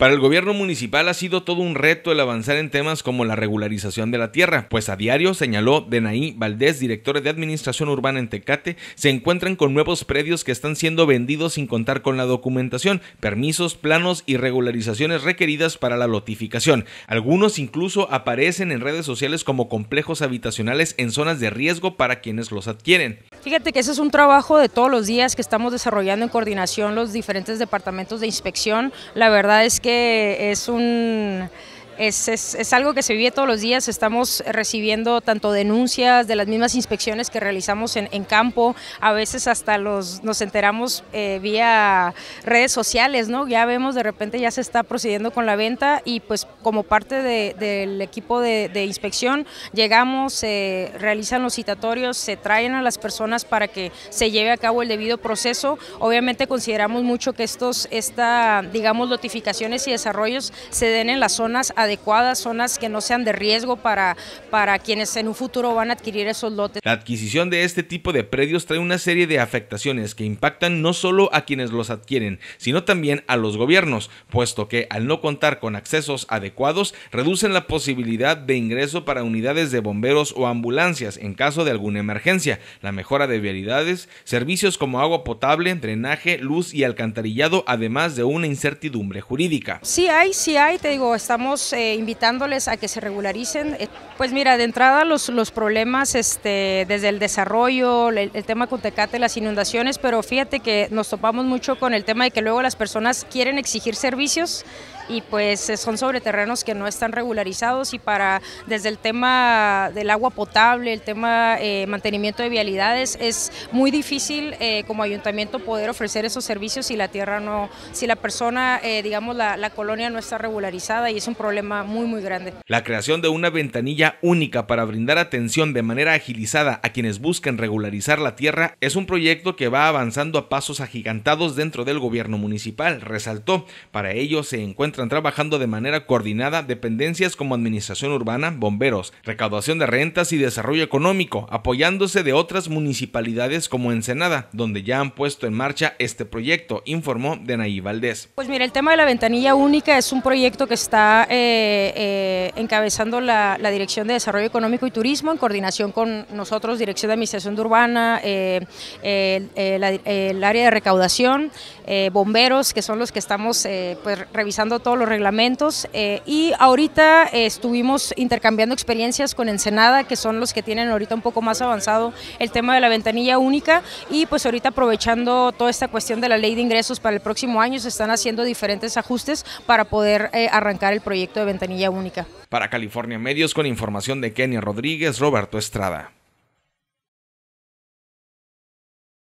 Para el gobierno municipal ha sido todo un reto el avanzar en temas como la regularización de la tierra, pues a diario, señaló Denaí Valdés, director de Administración Urbana en Tecate, se encuentran con nuevos predios que están siendo vendidos sin contar con la documentación, permisos, planos y regularizaciones requeridas para la lotificación. Algunos incluso aparecen en redes sociales como complejos habitacionales en zonas de riesgo para quienes los adquieren. Fíjate que ese es un trabajo de todos los días que estamos desarrollando en coordinación los diferentes departamentos de inspección. La verdad es que es un es, algo que se vive todos los días, estamos recibiendo tanto denuncias de las mismas inspecciones que realizamos en, campo, a veces hasta los, nos enteramos eh, vía redes sociales, ¿no? ya vemos de repente ya se está procediendo con la venta y pues como parte del equipo de, inspección llegamos, se realizan los citatorios, se traen a las personas para que se lleve a cabo el debido proceso, obviamente consideramos mucho que estos, esta, digamos, notificaciones y desarrollos se den en las zonas adecuadas adecuadas, zonas que no sean de riesgo para, para quienes en un futuro van a adquirir esos lotes. La adquisición de este tipo de predios trae una serie de afectaciones que impactan no solo a quienes los adquieren, sino también a los gobiernos, puesto que al no contar con accesos adecuados, reducen la posibilidad de ingreso para unidades de bomberos o ambulancias en caso de alguna emergencia, la mejora de vialidades, servicios como agua potable, drenaje, luz y alcantarillado, además de una incertidumbre jurídica. Sí hay, sí hay, te digo, estamos eh, invitándoles a que se regularicen. Eh, pues mira, de entrada los, los problemas este, desde el desarrollo, el, el, tema con Tecate, las inundaciones, pero fíjate que nos topamos mucho con el tema de que luego las personas quieren exigir servicios y pues eh, son sobre terrenos que no están regularizados y para desde el tema del agua potable, el tema eh, mantenimiento de vialidades, es muy difícil eh, como ayuntamiento poder ofrecer esos servicios si la tierra no, si la persona, digamos la, colonia no está regularizada y es un problema muy muy grande. La creación de una ventanilla única para brindar atención de manera agilizada a quienes busquen regularizar la tierra es un proyecto que va avanzando a pasos agigantados dentro del gobierno municipal, resaltó. Para ello se encuentra están trabajando de manera coordinada dependencias como Administración Urbana, Bomberos, Recaudación de Rentas y Desarrollo Económico, apoyándose de otras municipalidades como Ensenada, donde ya han puesto en marcha este proyecto, informó Denaí Valdés. Pues mira, el tema de la ventanilla única es un proyecto que está eh, eh, encabezando la, Dirección de Desarrollo Económico y Turismo en coordinación con nosotros, Dirección de Administración Urbana, eh, el área de recaudación, bomberos, que son los que estamos pues, revisando todo los reglamentos eh, y ahorita eh, estuvimos intercambiando experiencias con Ensenada, que son los que tienen ahorita un poco más avanzado el tema de la ventanilla única y pues ahorita aprovechando toda esta cuestión de la ley de ingresos para el próximo año se están haciendo diferentes ajustes para poder eh, arrancar el proyecto de ventanilla única. Para California Medios con información de Kenia Rodríguez, Roberto Estrada.